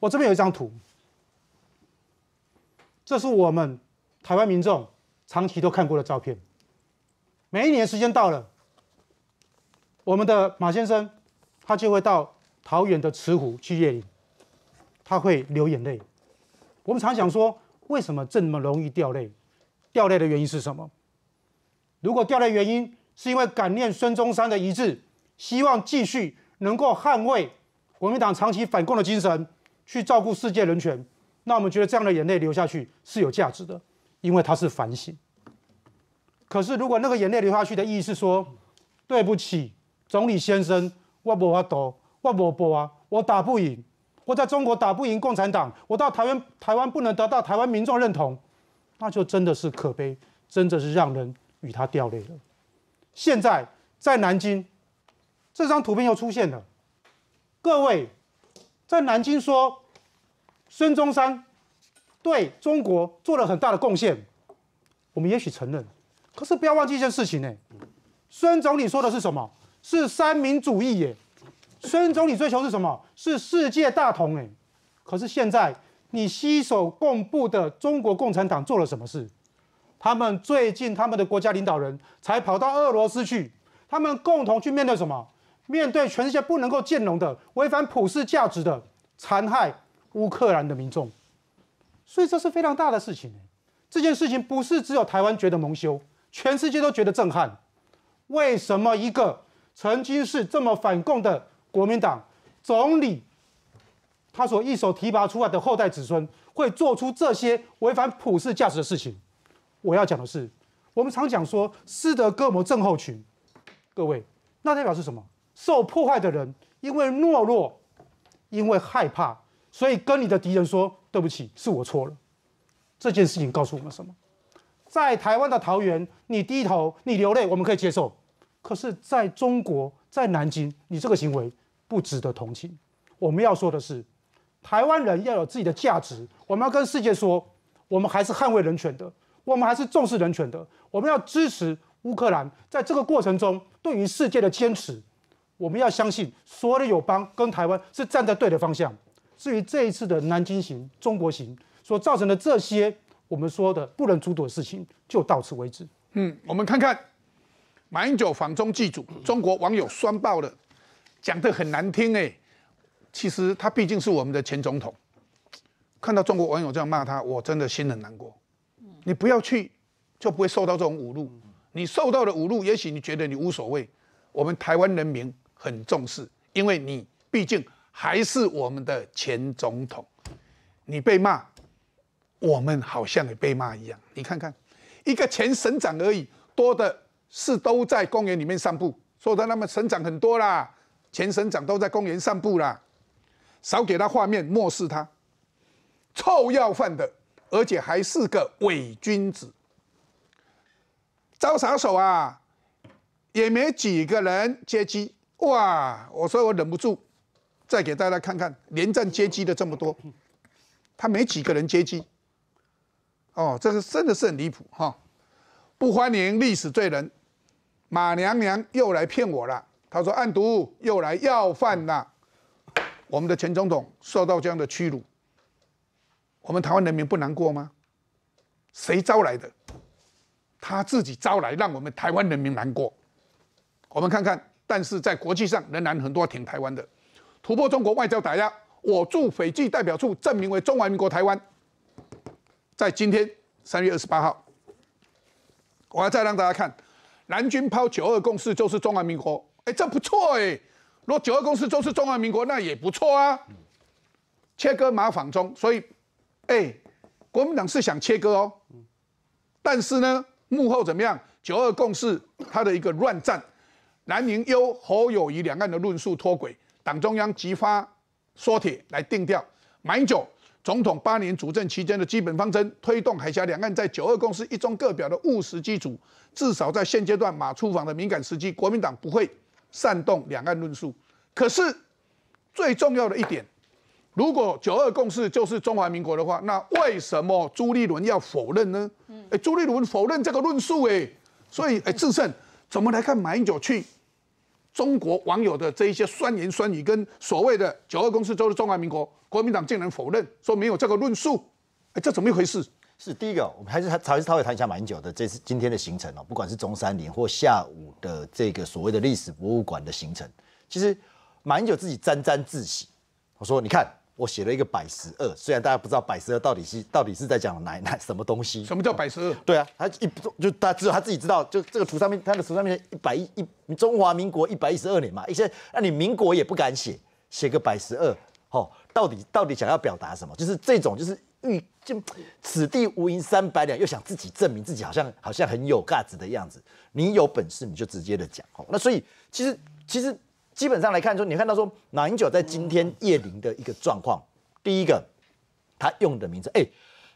我这边有一张图，这是我们台湾民众长期都看过的照片。每一年时间到了，我们的马先生他就会到桃园的慈湖去夜陵，他会流眼泪。我们常想说，为什么这么容易掉泪？掉泪的原因是什么？如果掉泪原因是因为感念孙中山的遗志，希望继续能够捍卫国民党长期反共的精神。去照顾世界人权，那我们觉得这样的眼泪流下去是有价值的，因为它是反省。可是如果那个眼泪流下去的意思是说，对不起，总理先生，我无法斗，我无啊，我打不赢，我在中国打不赢共产党，我到台湾，台湾不能得到台湾民众认同，那就真的是可悲，真的是让人与他掉泪了。现在在南京，这张图片又出现了，各位。在南京说，孙中山对中国做了很大的贡献，我们也许承认，可是不要忘记一件事情呢。孙总理说的是什么？是三民主义耶。孙总理追求是什么？是世界大同哎。可是现在你携手共布的中国共产党做了什么事？他们最近他们的国家领导人才跑到俄罗斯去，他们共同去面对什么？面对全世界不能够兼容的、违反普世价值的、残害乌克兰的民众，所以这是非常大的事情。这件事情不是只有台湾觉得蒙羞，全世界都觉得震撼。为什么一个曾经是这么反共的国民党总理，他所一手提拔出来的后代子孙，会做出这些违反普世价值的事情？我要讲的是，我们常讲说“斯德哥尔摩症候群”，各位，那代表是什么？受破坏的人，因为懦弱，因为害怕，所以跟你的敌人说：“对不起，是我错了。”这件事情告诉我们什么？在台湾的桃园，你低头，你流泪，我们可以接受；可是，在中国，在南京，你这个行为不值得同情。我们要说的是，台湾人要有自己的价值，我们要跟世界说，我们还是捍卫人权的，我们还是重视人权的。我们要支持乌克兰，在这个过程中，对于世界的坚持。我们要相信所有的友邦跟台湾是站在对的方向。至于这一次的南京行、中国行所造成的这些，我们说的不能阻挡的事情，就到此为止。嗯，我们看看马英九访中祭祖，中国网友酸爆了，讲的很难听哎。其实他毕竟是我们的前总统，看到中国网友这样骂他，我真的心很难过。你不要去，就不会受到这种侮辱。你受到的侮辱，也许你觉得你无所谓。我们台湾人民。很重视，因为你毕竟还是我们的前总统，你被骂，我们好像也被骂一样。你看看，一个前省长而已，多的是都在公园里面散步。说的那么省长很多啦，前省长都在公园散步啦，少给他画面，漠视他，臭要饭的，而且还是个伪君子，招啥手啊，也没几个人接机。哇！我说我忍不住，再给大家看看，连战接机的这么多，他没几个人接机。哦，这个真的是很离谱哈！不欢迎历史罪人马娘娘又来骗我了。他说案毒又来要饭了。我们的前总统受到这样的屈辱，我们台湾人民不难过吗？谁招来的？他自己招来，让我们台湾人民难过。我们看看。但是在国际上仍然很多挺台湾的，突破中国外交打压，我驻斐济代表处证明为中华民国台湾。在今天三月二十八号，我要再让大家看，蓝军抛九二共识就是中华民国。哎，这不错哎，果九二共识就是中华民国，那也不错啊。切割马坊中，所以，哎，国民党是想切割哦。但是呢，幕后怎么样？九二共识，它的一个乱战。南宁又侯友谊两岸的论述脱轨，党中央急发缩帖来定调。马英九总统八年主政期间的基本方针，推动海峡两岸在九二共识一中各表的务实基础，至少在现阶段马出访的敏感时期，国民党不会煽动两岸论述。可是最重要的一点，如果九二共识就是中华民国的话，那为什么朱立伦要否认呢？哎，朱立伦否认这个论述，哎，所以哎，智胜怎么来看马英九去？中国网友的这一些酸言酸语，跟所谓的九二共识就是中华民国国民党竟然否认，说没有这个论述，哎，这怎么一回事？是第一个，我们还是还还是韬也谈一下马英九的这次今天的行程哦，不管是中山陵或下午的这个所谓的历史博物馆的行程，其实马英九自己沾沾自喜，我说你看。我写了一个百十二，虽然大家不知道百十二到底是到底是在讲哪哪什么东西。什么叫百十二？对啊，他一就他只有他自己知道，就这个图上面，他的图上面一百一一中华民国一百一十二年嘛，一些那你民国也不敢写，写个百十二，好，到底到底想要表达什么？就是这种，就是欲就此地无银三百两，又想自己证明自己，好像好像很有价值的样子。你有本事你就直接的讲哦。那所以其实其实。基本上来看说，你看到说马英九在今天叶林的一个状况，第一个，他用的名字，哎，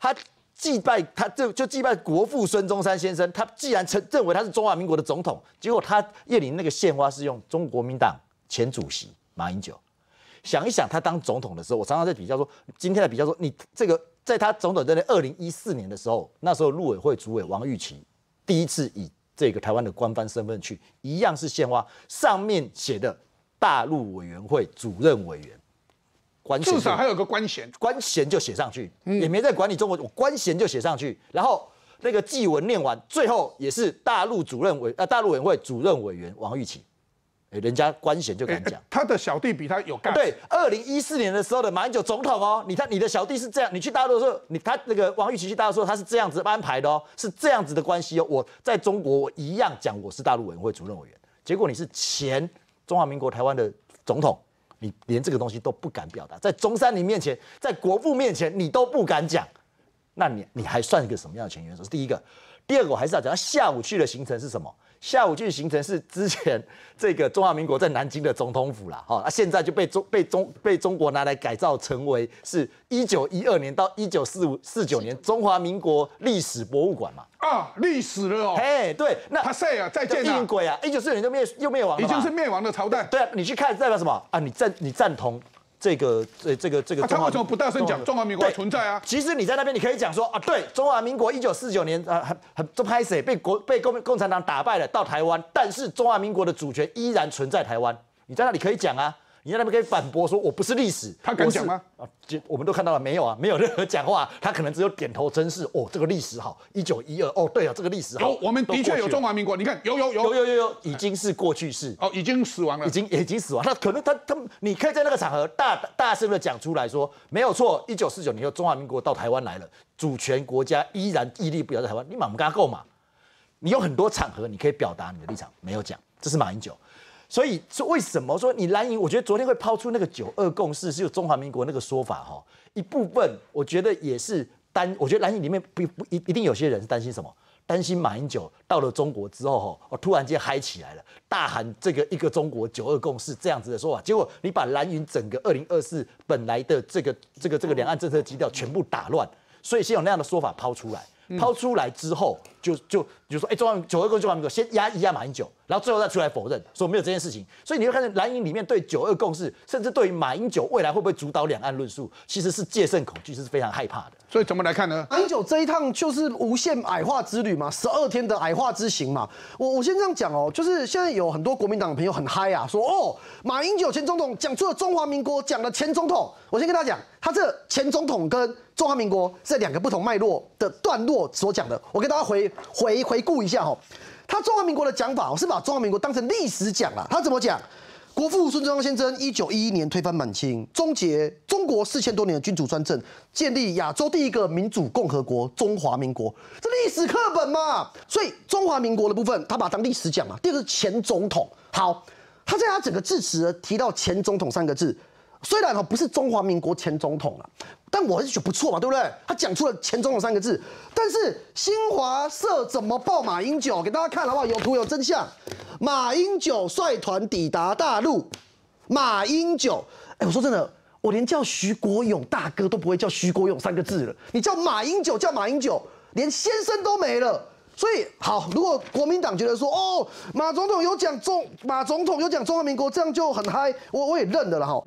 他祭拜他就就祭拜国父孙中山先生，他既然成认为他是中华民国的总统，结果他叶林那个献花是用中国国民党前主席马英九，想一想他当总统的时候，我常常在比较说，今天的比较说，你这个在他总统在二零一四年的时候，那时候陆委会主委王玉琪第一次以这个台湾的官方身份去，一样是献花，上面写的。大陆委员会主任委员，官至少还有个官衔，官衔就写上去，也没在管理中国。我官衔就写上去，然后那个祭文念完，最后也是大陆主任委呃，大陆委员会主任委员王玉琪，哎，人家官衔就敢讲，他的小弟比他有干。对，二零一四年的时候的马英九总统哦，你看你的小弟是这样，你去大陆的时候，你他那个王玉琪去大陆，他是这样子安排的哦，是这样子的关系哦。我在中国，我一样讲我是大陆委员会主任委员，结果你是前。中华民国台湾的总统，你连这个东西都不敢表达，在中山陵面前，在国父面前，你都不敢讲，那你你还算一个什么样的前元首？第一个。第二个我还是要讲，他下午去的行程是什么？下午去的行程是之前这个中华民国在南京的总统府啦，哈，那现在就被中被中被中国拿来改造成为是1912年到194549年中华民国历史博物馆嘛？啊，历史了哦，哎，对，那他晒啊，再见啊，硬鬼啊1 9 4九年就灭又灭亡了，已经是灭亡的朝代，对啊，你去看代表什么啊？你赞你赞同？这个，这这个这个，他为什么不大声讲？中华民国存在啊！其实你在那边，你可以讲说啊，对，中华民国一九四九年啊，很很都拍死，被国被共共产党打败了，到台湾，但是中华民国的主权依然存在台湾，你在那里可以讲啊。你在那边可以反驳说我不是历史，他敢讲吗？啊，我们都看到了没有啊？没有任何讲话，他可能只有点头。真是哦，这个历史好，一九一二哦，对啊，这个历史有，我们的确有中华民国。你看，有有有有有有，已经是过去式哦，已经死亡了，已经已经死亡。那可能他他，你可以在那个场合大大声的讲出来说，没有错，一九四九年后中华民国到台湾来了，主权国家依然屹立不摇在台湾。你满不干够嘛？你有很多场合你可以表达你的立场，没有讲，这是马英九。所以，说为什么说你蓝营？我觉得昨天会抛出那个九二共识是有中华民国那个说法哈，一部分我觉得也是担，我觉得蓝营里面不不一一定有些人担心什么？担心马英九到了中国之后哈，突然间嗨起来了，大喊这个一个中国九二共识这样子的说法，结果你把蓝营整个二零二四本来的这个这个这个两岸政策基调全部打乱，所以先有那样的说法抛出来。抛出来之后，就就就说，哎，中华九二共识，中华民国先压一压马英九，然后最后再出来否认，说没有这件事情。所以你会看见蓝营里面对九二共识，甚至对于马英九未来会不会主导两岸论述，其实是借慎恐惧是非常害怕的。所以怎么来看呢？马英九这一趟就是无限矮化之旅嘛，十二天的矮化之行嘛。我我先这样讲哦，就是现在有很多国民党朋友很嗨啊，说哦，马英九前总统讲出了中华民国，讲了前总统。我先跟他讲，他这前总统跟。中华民国这两个不同脉络的段落所讲的，我给大家回回回顾一下哈。他中华民国的讲法，我是把中华民国当成历史讲了。他怎么讲？国父孙中山先生一九一一年推翻满清，终结中国四千多年的君主专政，建立亚洲第一个民主共和国——中华民国。这历史课本嘛，所以中华民国的部分，他把当历史讲了。第二个前总统，好，他在他整个致辞提到前总统三个字，虽然哈不是中华民国前总统了。但我还是觉得不错嘛，对不对？他讲出了“前总统”三个字，但是新华社怎么报马英九？给大家看好不好？有图有真相。马英九率团抵达大陆。马英九，哎，我说真的，我连叫徐国勇大哥都不会叫徐国勇三个字了。你叫马英九，叫马英九，连先生都没了。所以，好，如果国民党觉得说，哦，马总统有讲中，马总统有讲中华民国，这样就很嗨。我我也认的了哈。